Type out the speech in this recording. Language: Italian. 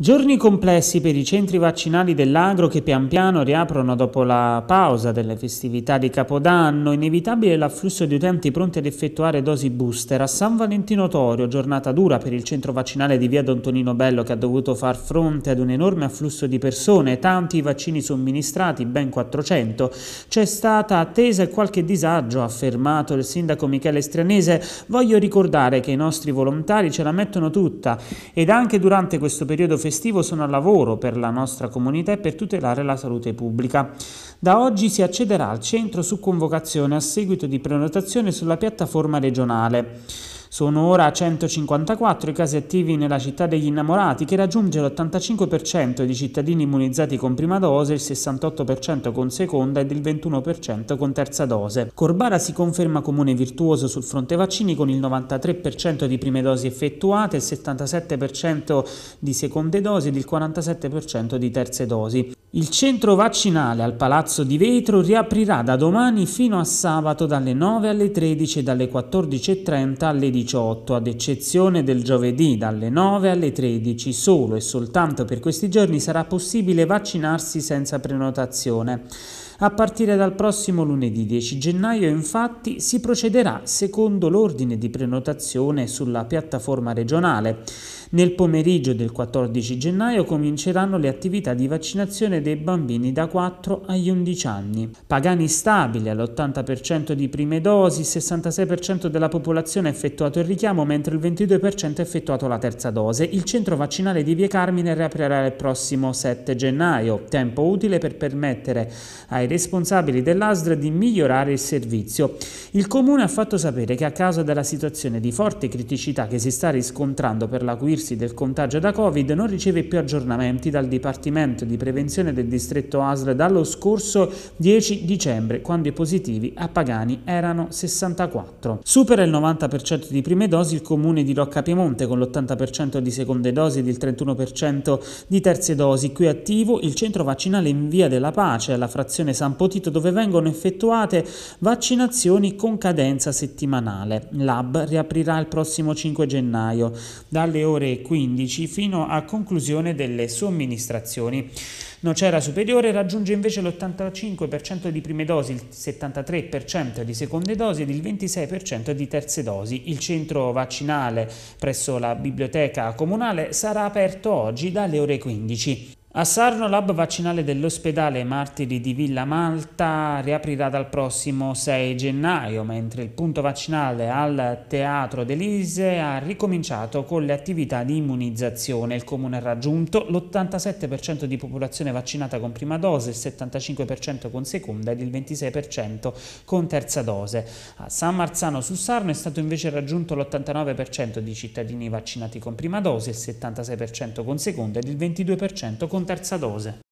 Giorni complessi per i centri vaccinali dell'agro che pian piano riaprono dopo la pausa delle festività di Capodanno, inevitabile l'afflusso di utenti pronti ad effettuare dosi booster. A San Valentino Torio, giornata dura per il centro vaccinale di via Don Tonino Bello che ha dovuto far fronte ad un enorme afflusso di persone, tanti vaccini somministrati, ben 400. C'è stata attesa e qualche disagio, ha affermato il sindaco Michele Stranese. Voglio ricordare che i nostri volontari ce la mettono tutta ed anche durante questo periodo festività festivo sono al lavoro per la nostra comunità e per tutelare la salute pubblica. Da oggi si accederà al centro su convocazione a seguito di prenotazione sulla piattaforma regionale. Sono ora 154 i casi attivi nella città degli innamorati che raggiunge l'85% di cittadini immunizzati con prima dose, il 68% con seconda ed il 21% con terza dose. Corbara si conferma comune virtuoso sul fronte vaccini con il 93% di prime dosi effettuate, il 77% di seconde dosi ed il 47% di terze dosi. Il centro vaccinale al Palazzo di Vetro riaprirà da domani fino a sabato dalle 9 alle 13 e dalle 14.30 alle 18.00. 18, ad eccezione del giovedì dalle 9 alle 13, solo e soltanto per questi giorni sarà possibile vaccinarsi senza prenotazione. A partire dal prossimo lunedì 10 gennaio infatti si procederà secondo l'ordine di prenotazione sulla piattaforma regionale. Nel pomeriggio del 14 gennaio cominceranno le attività di vaccinazione dei bambini da 4 agli 11 anni. Pagani stabili all'80% di prime dosi, 66% della popolazione ha effettuato il richiamo, mentre il 22% ha effettuato la terza dose. Il centro vaccinale di Vie Carmine riaprirà il prossimo 7 gennaio, tempo utile per permettere ai responsabili dell'ASL di migliorare il servizio. Il Comune ha fatto sapere che a causa della situazione di forte criticità che si sta riscontrando per l'acuirsi del contagio da Covid non riceve più aggiornamenti dal Dipartimento di Prevenzione del Distretto ASL dallo scorso 10 dicembre, quando i positivi a Pagani erano 64. Supera il 90% di prime dosi il Comune di Rocca Piemonte con l'80% di seconde dosi ed il 31% di terze dosi. Qui attivo il centro vaccinale in Via della Pace alla frazione San Potito dove vengono effettuate vaccinazioni con cadenza settimanale. L'hub riaprirà il prossimo 5 gennaio dalle ore 15 fino a conclusione delle somministrazioni. Nocera superiore raggiunge invece l'85% di prime dosi, il 73% di seconde dosi ed il 26% di terze dosi. Il centro vaccinale presso la biblioteca comunale sarà aperto oggi dalle ore 15. A Sarno l'hub vaccinale dell'ospedale Martiri di Villa Malta riaprirà dal prossimo 6 gennaio, mentre il punto vaccinale al Teatro d'Elise ha ricominciato con le attività di immunizzazione. Il comune ha raggiunto l'87% di popolazione vaccinata con prima dose, il 75% con seconda ed il 26% con terza dose. A San Marzano su Sarno è stato invece raggiunto l'89% di cittadini vaccinati con prima dose, il 76% con seconda ed il 22% con con terza dose.